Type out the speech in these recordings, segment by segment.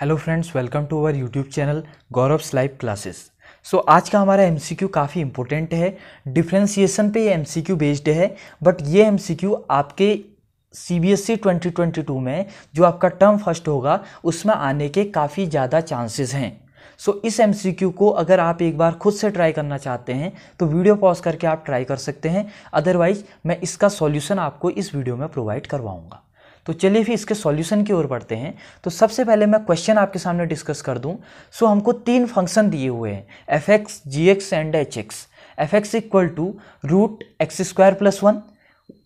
hello friends welcome to our YouTube channel Gaurav's live classes so आज का हमारा MCQ काफ़ी इंपॉर्टेंट है डिफ्रेंसिएशन पे ये एमसीक्यू बेस्ड है बट ये एमसीक्यू आपके C B S E twenty twenty two में जो आपका टर्म फर्स्ट होगा उसमें आने के काफ़ी ज़्यादा चांसेस हैं सो so, इस एमसीक्यू को अगर आप एक बार खुद से ट्राई करना चाहते हैं तो वीडियो पॉज करके आप ट्राई कर सकते हैं अदरवाइज मैं इसका सॉल्यूशन आपको इस वीडियो में प्रोवाइड करवाऊँगा तो चलिए फिर इसके सॉल्यूशन की ओर बढ़ते हैं तो सबसे पहले मैं क्वेश्चन आपके सामने डिस्कस कर दूं सो so, हमको तीन फंक्शन दिए हुए हैं f x g x and h x f x equal to root x square plus one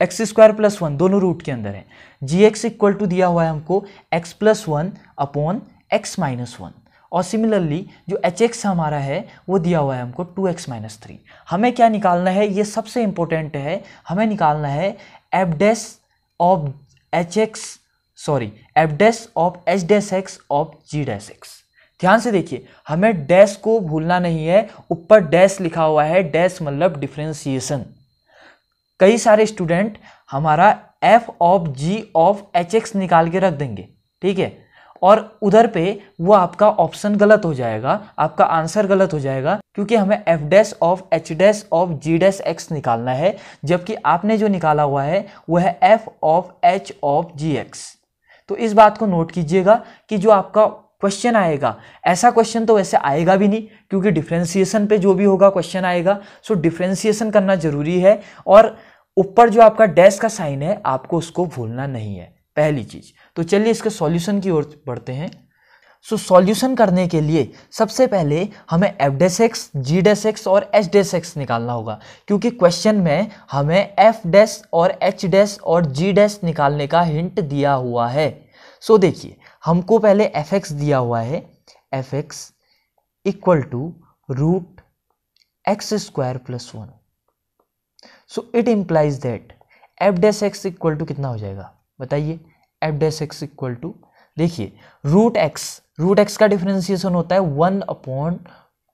x square plus one दोनों रूट के अंदर है जी एक्स इक्वल टू दिया हुआ है हमको x plus one upon x minus one और similarly जो एच एक्स हमारा है वो दिया हुआ है हमको टू एक्स माइनस थ्री हमें क्या निकालना है ये सबसे इम्पोर्टेंट है हमें निकालना है f dash of h x sorry f dash of H dash x of ji dash x ध्यान से देखिए हमें डैश को भूलना नहीं है ऊपर डैश लिखा हुआ है डैश मतलब डिफ्रेंसिएशन कई सारे स्टूडेंट हमारा f of g of h x निकाल के रख देंगे ठीक है और उधर पे वो आपका ऑप्शन गलत हो जाएगा आपका आंसर गलत हो जाएगा क्योंकि हमें f dash of H dash of ji dash x निकालना है जबकि आपने जो निकाला हुआ है वह है f of h of g x तो इस बात को नोट कीजिएगा कि जो आपका क्वेश्चन आएगा ऐसा क्वेश्चन तो वैसे आएगा भी नहीं क्योंकि डिफ्रेंसिएशन पे जो भी होगा क्वेश्चन आएगा सो डिफ्रेंसिएशन करना ज़रूरी है और ऊपर जो आपका डैश का साइन है आपको उसको भूलना नहीं है पहली चीज़ तो चलिए इसके सॉल्यूशन की ओर बढ़ते हैं सो so, सॉल्यूशन करने के लिए सबसे पहले हमें f dash x g dash x और एच डेस एक्स निकालना होगा क्योंकि क्वेश्चन में हमें एफ डेस और एच डेस और जी डेस निकालने का हिंट दिया हुआ है सो so, देखिए हमको पहले एफ एक्स दिया हुआ है f x equal to root x square plus one so it implies that f dash x equal to कितना हो जाएगा बताइए f dash x equal to देखिए रूट एक्स रूट एक्स का डिफ्रेंसिएशन होता है वन अपॉन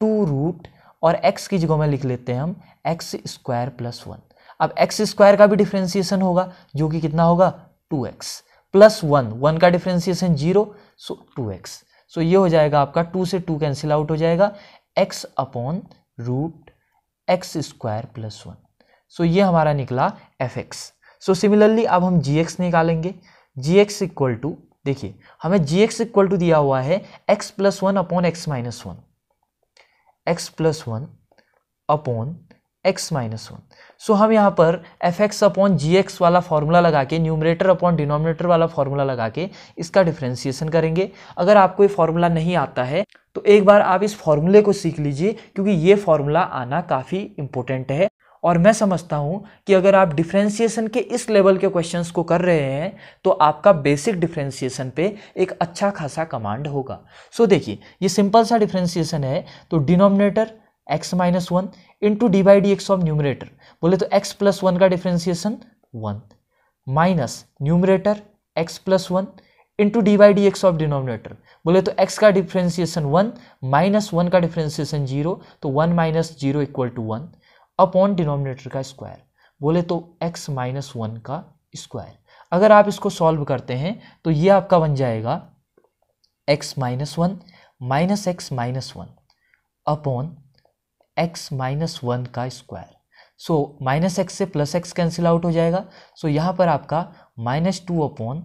टू रूट और x की जगह में लिख लेते हैं हम एक्स स्क्वायर प्लस वन अब एक्स स्क्वायर का भी डिफ्रेंसिएशन होगा जो कि कितना होगा two x plus one one का differentiation zero so two x so ये हो जाएगा आपका टू से टू कैंसिल आउट हो जाएगा x upon root x square plus one so ये हमारा निकला एफ एक्स सो सिमिलरली अब हम जी एक्स निकालेंगे जी एक्स इक्वल टू देखिए हमें जी एक्स इक्वल टू दिया हुआ है x plus one upon x minus one x plus one upon x minus one so हम यहाँ पर f x upon g x वाला फॉर्मूला लगा के न्यूमरेटर अपॉन डिनोमिनेटर वाला फॉर्मूला लगा के इसका डिफ्रेंसिएशन करेंगे अगर आपको ये फॉर्मूला नहीं आता है तो एक बार आप इस फॉर्मूले को सीख लीजिए क्योंकि ये फॉर्मूला आना काफ़ी इंपॉर्टेंट है और मैं समझता हूँ कि अगर आप डिफ्रेंसिएशन के इस लेवल के क्वेश्चन को कर रहे हैं तो आपका बेसिक डिफ्रेंसिएशन पे एक अच्छा खासा कमांड होगा सो so, देखिए ये सिंपल सा डिफ्रेंसिएशन है तो denominator x minus one into d by d x of numerator बोले तो एक्स प्लस वन का differentiation one minus numerator x plus one into d by d x of denominator बोले तो x का differentiation one minus one का differentiation zero तो one minus zero equal to one upon denominator का square बोले तो x minus one का square अगर आप इसको सॉल्व करते हैं तो ये आपका बन जाएगा x minus one minus x minus one upon x minus one का स्क्वायर सो माइनस एक्स से प्लस एक्स कैंसिल आउट हो जाएगा सो so, यहाँ पर आपका minus two upon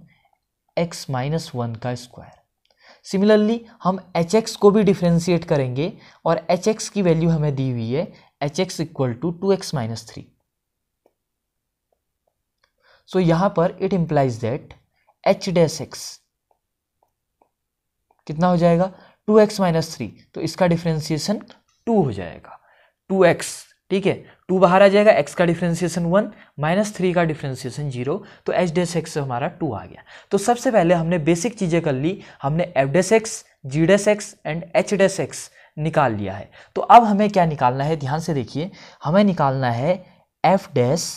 x minus one का स्क्वायर सिमिलरली हम एच एक्स को भी डिफ्रेंशिएट करेंगे और एच एक्स की वैल्यू हमें दी हुई है h x equal to two x minus three so यहां पर it implies that h dash x कितना हो जाएगा टू एक्स माइनस थ्री तो इसका डिफ्रेंसिएशन टू हो जाएगा टू एक्स ठीक है टू बाहर आ जाएगा एक्स का डिफ्रेंसिएशन वन माइनस थ्री का डिफ्रेंसिएशन जीरो तो एच डेस एक्स हमारा टू आ गया तो सबसे पहले हमने बेसिक चीज़ें कर ली हमने f dash x g dash x and h dash x निकाल लिया है तो अब हमें क्या निकालना है ध्यान से देखिए हमें निकालना है f dash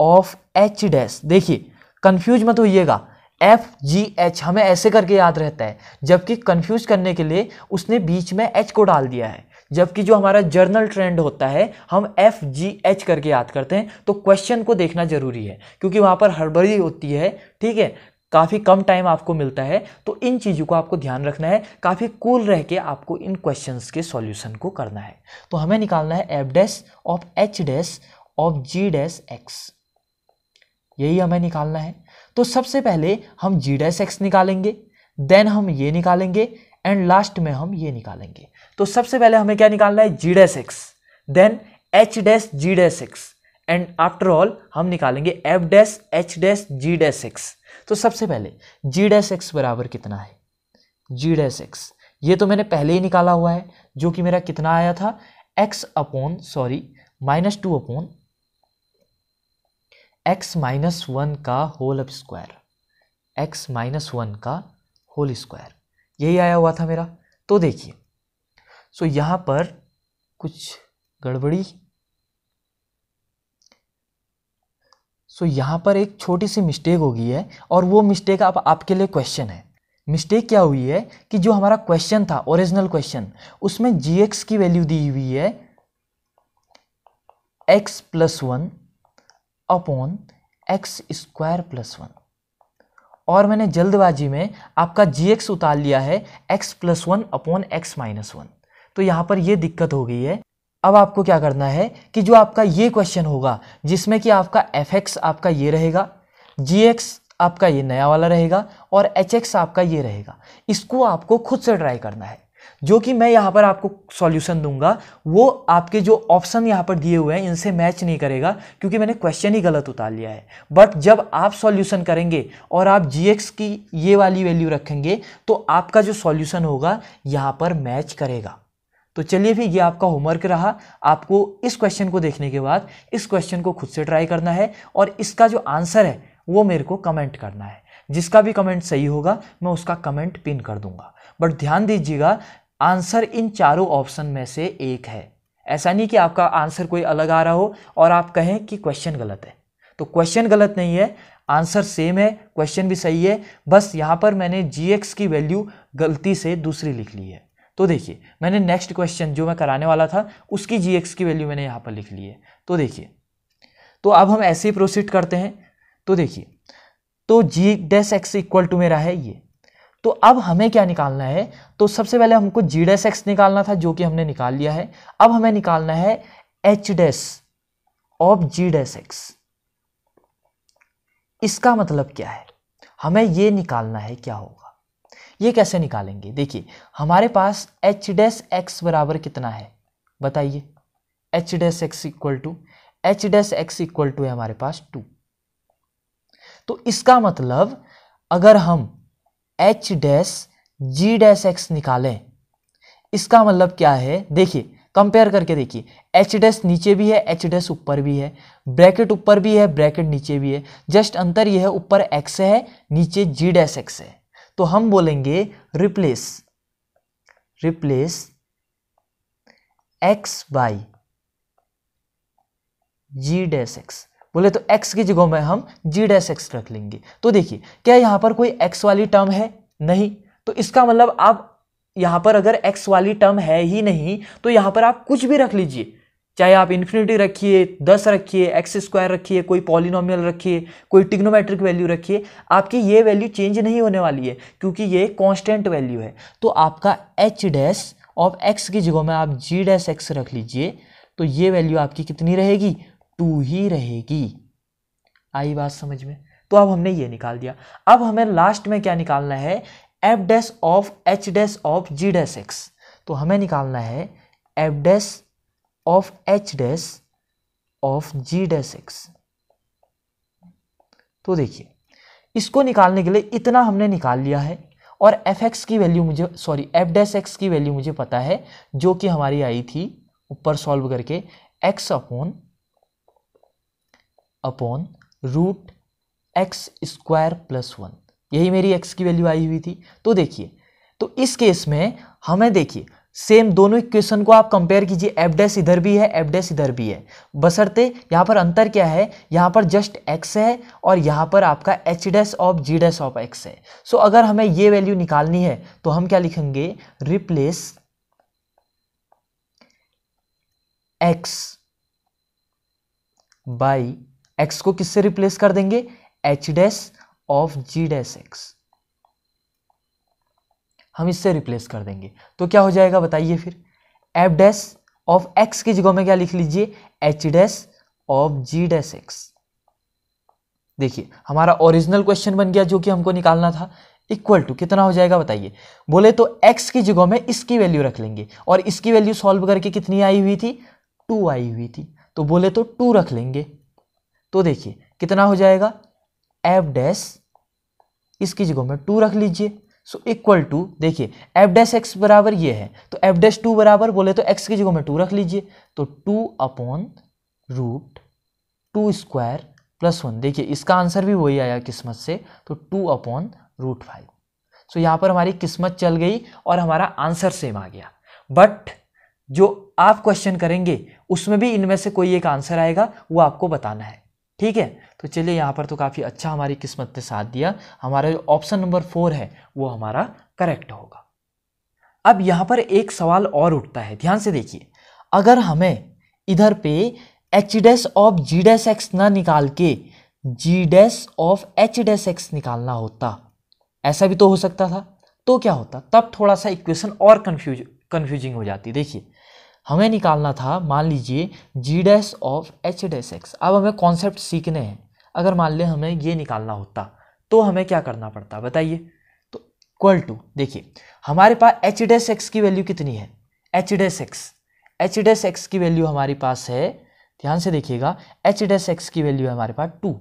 of H dash देखिए कन्फ्यूज मत होइएगा एफ जी एच हमें ऐसे करके याद रहता है जबकि कन्फ्यूज करने के लिए उसने बीच में एच को डाल दिया है जबकि जो हमारा जर्नल ट्रेंड होता है हम एफ जी एच करके याद करते हैं तो क्वेश्चन को देखना जरूरी है क्योंकि वहाँ पर हड़बड़ी होती है ठीक है काफ़ी कम टाइम आपको मिलता है तो इन चीज़ों को आपको ध्यान रखना है काफ़ी कूल रह के आपको इन क्वेश्चंस के सॉल्यूशन को करना है तो हमें निकालना है F dash of H dash of ji dash x यही हमें निकालना है तो सबसे पहले हम जी डैस एक्स निकालेंगे देन हम ये निकालेंगे एंड लास्ट में हम ये निकालेंगे तो सबसे पहले हमें क्या निकालना है g dash x then h dash g dash x and after all हम निकालेंगे f dash h dash g dash x तो सबसे पहले जी डैश एक्स बराबर कितना है जी डैश एक्स ये तो मैंने पहले ही निकाला हुआ है जो कि मेरा कितना आया था x upon sorry minus two upon x minus one का whole up square x minus one का होल स्क्वायर यही आया हुआ था मेरा तो देखिए सो so यहाँ पर कुछ गड़बड़ी सो so, यहाँ पर एक छोटी सी मिस्टेक हो गई है और वो मिस्टेक आप आपके लिए क्वेश्चन है मिस्टेक क्या हुई है कि जो हमारा क्वेश्चन था ओरिजिनल क्वेश्चन उसमें जी एक्स की वैल्यू दी हुई है x plus one upon x square plus one और मैंने जल्दबाजी में आपका जी एक्स उतार लिया है x plus one upon x minus one तो यहाँ पर यह दिक्कत हो गई है अब आपको क्या करना है कि जो आपका ये क्वेश्चन होगा जिसमें कि आपका एफ एक्स आपका ये रहेगा जी एक्स आपका ये नया वाला रहेगा और एच एक्स आपका ये रहेगा इसको आपको खुद से ट्राई करना है जो कि मैं यहाँ पर आपको सॉल्यूशन दूंगा वो आपके जो ऑप्शन यहाँ पर दिए हुए हैं इनसे मैच नहीं करेगा क्योंकि मैंने क्वेश्चन ही गलत उतार लिया है बट जब आप सॉल्यूशन करेंगे और आप जी की ये वाली वैल्यू रखेंगे तो आपका जो सॉल्यूशन होगा यहाँ पर मैच करेगा तो चलिए भी ये आपका होमवर्क रहा आपको इस क्वेश्चन को देखने के बाद इस क्वेश्चन को खुद से ट्राई करना है और इसका जो आंसर है वो मेरे को कमेंट करना है जिसका भी कमेंट सही होगा मैं उसका कमेंट पिन कर दूंगा बट ध्यान दीजिएगा आंसर इन चारों ऑप्शन में से एक है ऐसा नहीं कि आपका आंसर कोई अलग आ रहा हो और आप कहें कि क्वेश्चन गलत है तो क्वेश्चन गलत नहीं है आंसर सेम है क्वेश्चन भी सही है बस यहाँ पर मैंने जी की वैल्यू गलती से दूसरी लिख ली है तो देखिए मैंने नेक्स्ट क्वेश्चन जो मैं कराने वाला था उसकी जी की वैल्यू मैंने यहाँ पर लिख ली है तो देखिए तो अब हम ऐसे ही प्रोसीड करते हैं तो देखिए तो g dash x equal to मेरा है ये तो अब हमें क्या निकालना है तो सबसे पहले हमको जी डैस एक्स निकालना था जो कि हमने निकाल लिया है अब हमें निकालना है h dash of ji dash x इसका मतलब क्या है हमें ये निकालना है क्या होगा ये कैसे निकालेंगे देखिए हमारे पास एच डैस एक्स बराबर कितना है बताइए h dash x equal to h dash x equal to है हमारे पास टू तो इसका मतलब अगर हम h dash g dash x निकालें इसका मतलब क्या है देखिए कंपेयर करके देखिए एच डैस नीचे भी है एच डैस ऊपर भी है ब्रैकेट ऊपर भी है ब्रैकेट नीचे भी है जस्ट अंतर यह है ऊपर एक्स है नीचे जी डैस एक्स है तो हम बोलेंगे replace replace x by g dash x बोले तो एक्स की जगह में हम जी डैस एक्स रख लेंगे तो देखिए क्या यहां पर कोई एक्स वाली टर्म है नहीं तो इसका मतलब आप यहां पर अगर एक्स वाली टर्म है ही नहीं तो यहां पर आप कुछ भी रख लीजिए चाहे आप इन्फिनिटी रखिए दस रखिए एक्स स्क्वायर रखिए कोई पॉलिनोमियल रखिए कोई टिग्नोमेट्रिक वैल्यू रखिए आपकी ये वैल्यू चेंज नहीं होने वाली है क्योंकि ये कांस्टेंट वैल्यू है तो आपका एच डैस ऑफ एक्स की जगह में आप जी डैस एक्स रख लीजिए तो ये वैल्यू आपकी कितनी रहेगी टू ही रहेगी आई बात समझ में तो अब हमने ये निकाल दिया अब हमें लास्ट में क्या निकालना है F dash of H dash of ji dash x तो हमें निकालना है F dash of h dash of g dash x तो देखिए इसको निकालने के लिए इतना हमने निकाल लिया है और एफ एक्स की वैल्यू मुझे सॉरी एफ डैस एक्स की वैल्यू मुझे पता है जो कि हमारी आई थी ऊपर सॉल्व करके x upon upon root x square plus one यही मेरी एक्स की वैल्यू आई हुई थी तो देखिए तो इस केस में हमें देखिए सेम दोनों इक्वेशन को आप कंपेयर कीजिए एफडेस इधर भी है एफडेस इधर भी है बसरते यहाँ पर अंतर क्या है यहाँ पर जस्ट एक्स है और यहाँ पर आपका h dash of ji dash of x है सो so, अगर हमें ये वैल्यू निकालनी है तो हम क्या लिखेंगे रिप्लेस एक्स बाई एक्स को किससे रिप्लेस कर देंगे h dash of ji dash x हम इससे रिप्लेस कर देंगे तो क्या हो जाएगा बताइए फिर एफ डैस ऑफ एक्स की जगह में क्या लिख लीजिए h dash of ji dash x देखिए हमारा ओरिजिनल क्वेश्चन बन गया जो कि हमको निकालना था इक्वल टू कितना हो जाएगा बताइए बोले तो एक्स की जगह में इसकी वैल्यू रख लेंगे और इसकी वैल्यू सॉल्व करके कितनी आई हुई थी टू आई हुई थी तो बोले तो टू रख लेंगे तो देखिए कितना हो जाएगा एफ डैस इसकी जगह में टू रख लीजिए सो इक्वल टू देखिए एफ डैश एक्स बराबर ये है तो एफ डैश टू बराबर बोले तो एक्स की जगह में टू रख लीजिए तो two upon root two square plus one देखिए इसका आंसर भी वही आया किस्मत से तो two upon root five so यहाँ पर हमारी किस्मत चल गई और हमारा आंसर सेम आ गया बट जो आप क्वेश्चन करेंगे उसमें भी इनमें से कोई एक आंसर आएगा वो आपको बताना है ठीक है तो चलिए यहाँ पर तो काफ़ी अच्छा हमारी किस्मत ने साथ दिया हमारा जो ऑप्शन नंबर फोर है वो हमारा करेक्ट होगा अब यहाँ पर एक सवाल और उठता है ध्यान से देखिए अगर हमें इधर पे h dash of ji dash x ना निकाल के g dash of H dash x निकालना होता ऐसा भी तो हो सकता था तो क्या होता तब थोड़ा सा इक्वेशन और कन्फ्यूज कन्फ्यूजिंग हो जाती देखिए हमें निकालना था मान लीजिए g dash of H dash x अब हमें कॉन्सेप्ट सीखने हैं अगर मान लें हमें ये निकालना होता तो हमें क्या करना पड़ता बताइए तो इक्वल टू देखिए हमारे पास एच डैस एक्स की वैल्यू कितनी है h dash x h dash x की वैल्यू हमारे पास है ध्यान से देखिएगा एच डैस एक्स की वैल्यू है हमारे पास टू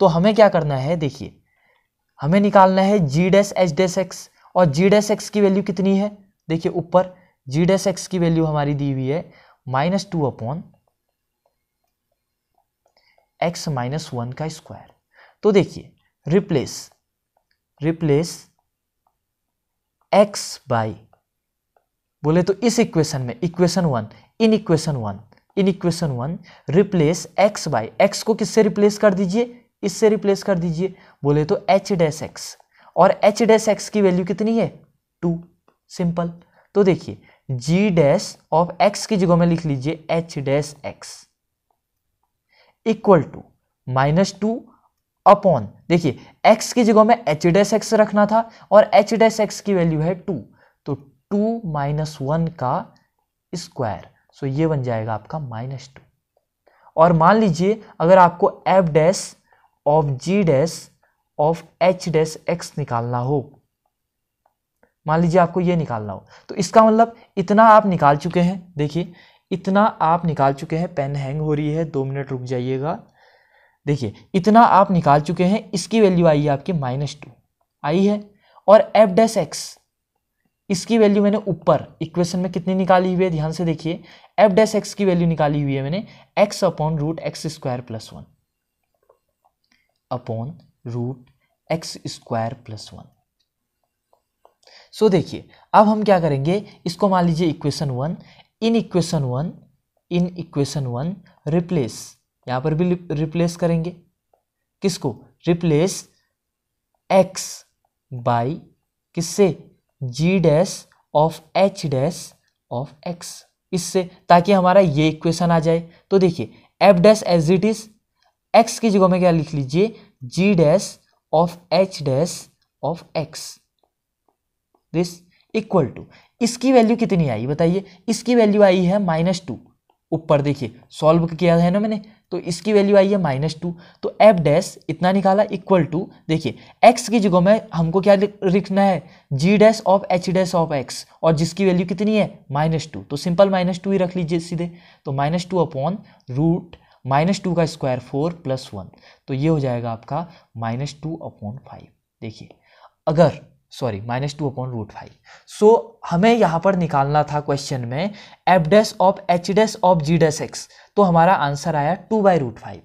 तो हमें क्या करना है देखिए हमें निकालना है g dash h dash x और जी डैस एक्स की वैल्यू कितनी है देखिए ऊपर जी डेस एक्स की वैल्यू हमारी दी हुई है minus two upon x minus one का स्क्वायर तो देखिए रिप्लेस रिप्लेस एक्स बाई बोले तो इस इक्वेशन में equation one in equation one in equation one replace x by x को किससे रिप्लेस कर दीजिए इससे रिप्लेस कर दीजिए बोले तो एच डैस एक्स और एच डैस एक्स की वैल्यू कितनी है टू सिंपल तो देखिए जी डैश ऑफ एक्स की जगह में लिख लीजिए h dash x equal to minus two upon देखिए एक्स की जगह में एच डैश एक्स रखना था और एच डैश एक्स की वैल्यू है टू तो टू माइनस वन का स्क्वायर सो ये बन जाएगा आपका माइनस टू और मान लीजिए अगर आपको F dash of ji dash of H dash X निकालना हो मान लीजिए आपको ये निकालना हो तो इसका मतलब इतना आप निकाल चुके हैं देखिए इतना आप निकाल चुके हैं पेन हैंग हो रही है दो मिनट रुक जाइएगा देखिए इतना आप निकाल चुके हैं इसकी वैल्यू आई है आपकी माइनस टू आई है और एफ डैस एक्स इसकी वैल्यू मैंने ऊपर इक्वेशन में कितनी निकाली हुई है ध्यान से देखिए एफ डैस एक्स की वैल्यू निकाली हुई है मैंने X upon root x square plus one upon root x square plus one so देखिए अब हम क्या करेंगे इसको मान लीजिए equation one in equation one in equation one replace यहाँ पर भी रिप्लेस करेंगे किसको रिप्लेस एक्स बाई किससे G dash of H dash of X इससे ताकि हमारा ये इक्वेशन आ जाए तो देखिए F dash as it is X की जगह में क्या लिख लीजिए G dash of H dash of X this equal to इसकी वैल्यू कितनी आई बताइए इसकी वैल्यू आई है माइनस टू ऊपर देखिए सॉल्व किया है ना मैंने तो इसकी वैल्यू आई है माइनस टू तो एफ डैश इतना निकाला इक्वल टू देखिए एक्स की जगह में हमको क्या लिखना है G dash of H dash of X और जिसकी वैल्यू कितनी है माइनस टू तो सिंपल माइनस टू ही रख लीजिए सीधे तो minus two upon root minus two का स्क्वायर फोर प्लस वन तो ये हो जाएगा आपका माइनस टू अपॉन फाइव देखिए अगर sorry minus two upon root five so हमें यहाँ पर निकालना था क्वेश्चन में F dash of H dash of G dash X तो हमारा आंसर आया टू बाई रूट फाइव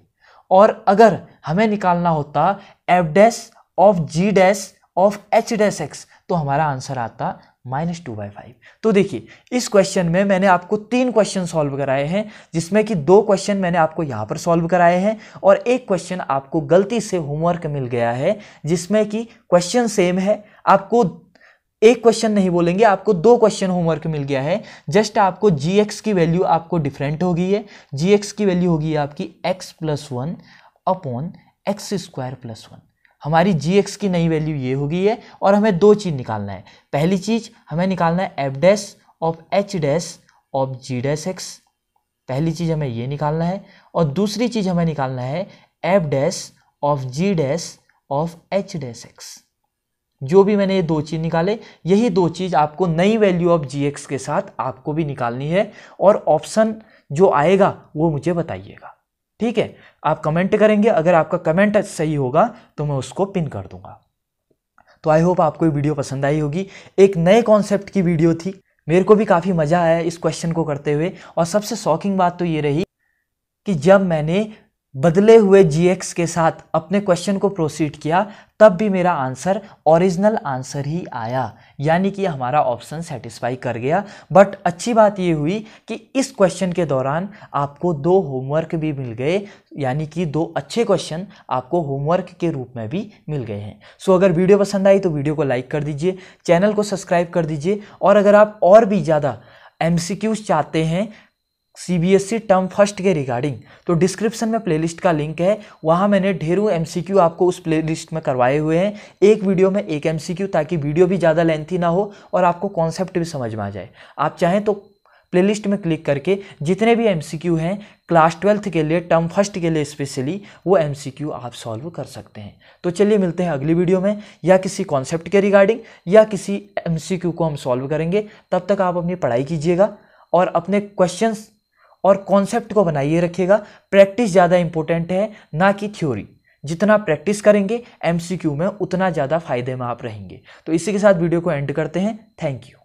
और अगर हमें निकालना होता F dash of G dash of H dash X तो हमारा आंसर आता माइनस टू बाई फाइव तो देखिए इस क्वेश्चन में मैंने आपको तीन क्वेश्चन सॉल्व कराए हैं जिसमें कि दो क्वेश्चन मैंने आपको यहाँ पर सॉल्व कराए हैं और एक क्वेश्चन आपको गलती से होमवर्क मिल गया है जिसमें कि क्वेश्चन सेम है आपको एक क्वेश्चन नहीं बोलेंगे आपको दो क्वेश्चन होमवर्क मिल गया है जस्ट आपको जी एक्स की वैल्यू आपको डिफरेंट होगी है जी एक्स की वैल्यू होगी आपकी X plus one upon x square plus one हमारी जी एक्स की नई वैल्यू ये हो गई है और हमें दो चीज़ निकालना है पहली चीज़ हमें निकालना है F dash of H dash of ji dash X पहली चीज़ हमें ये निकालना है और दूसरी चीज़ हमें निकालना है F dash of ji dash of H dash X जो भी मैंने ये दो चीज़ निकाले यही दो चीज़ आपको नई वैल्यू ऑफ जी एक्स के साथ आपको भी निकालनी है और ऑप्शन जो आएगा वो मुझे बताइएगा ठीक है आप कमेंट करेंगे अगर आपका कमेंट सही होगा तो मैं उसको पिन कर दूंगा तो आई होप आपको ये वीडियो पसंद आई होगी एक नए कॉन्सेप्ट की वीडियो थी मेरे को भी काफ़ी मज़ा आया इस क्वेश्चन को करते हुए और सबसे शॉकिंग बात तो ये रही कि जब मैंने बदले हुए जी एक्स के साथ अपने क्वेश्चन को प्रोसीड किया तब भी मेरा आंसर ओरिजिनल आंसर ही आया यानी कि हमारा ऑप्शन सेटिस्फाई कर गया बट अच्छी बात ये हुई कि इस क्वेश्चन के दौरान आपको दो होमवर्क भी मिल गए यानी कि दो अच्छे क्वेश्चन आपको होमवर्क के रूप में भी मिल गए हैं सो so, अगर वीडियो पसंद आई तो वीडियो को लाइक कर दीजिए चैनल को सब्सक्राइब कर दीजिए और अगर आप और भी ज़्यादा एम चाहते हैं C B S C term first के रिगार्डिंग तो डिस्क्रिप्शन में प्लेलिस्ट का लिंक है वहाँ मैंने ढेरों एम सी क्यू आपको उस प्लेलिस्ट में करवाए हुए हैं एक वीडियो में एक एम सी क्यू ताकि वीडियो भी ज़्यादा लेंथी ना हो और आपको कॉन्सेप्ट भी समझ में आ जाए आप चाहें तो प्लेलिस्ट में क्लिक करके जितने भी एम सी क्यू हैं क्लास ट्वेल्थ के लिए टर्म फर्स्ट के लिए स्पेशली वो एम सी क्यू आप सॉल्व कर सकते हैं तो चलिए मिलते हैं अगली वीडियो में या किसी कॉन्सेप्ट के रिगार्डिंग या किसी एम सी क्यू को हम सॉल्व करेंगे तब तक आप अपनी पढ़ाई कीजिएगा और अपने क्वेश्चंस और कॉन्सेप्ट को बनाइए रखिएगा प्रैक्टिस ज़्यादा इंपॉर्टेंट है ना कि थ्योरी जितना प्रैक्टिस करेंगे एमसीक्यू में उतना ज़्यादा फायदे में आप रहेंगे तो इसी के साथ वीडियो को एंड करते हैं थैंक यू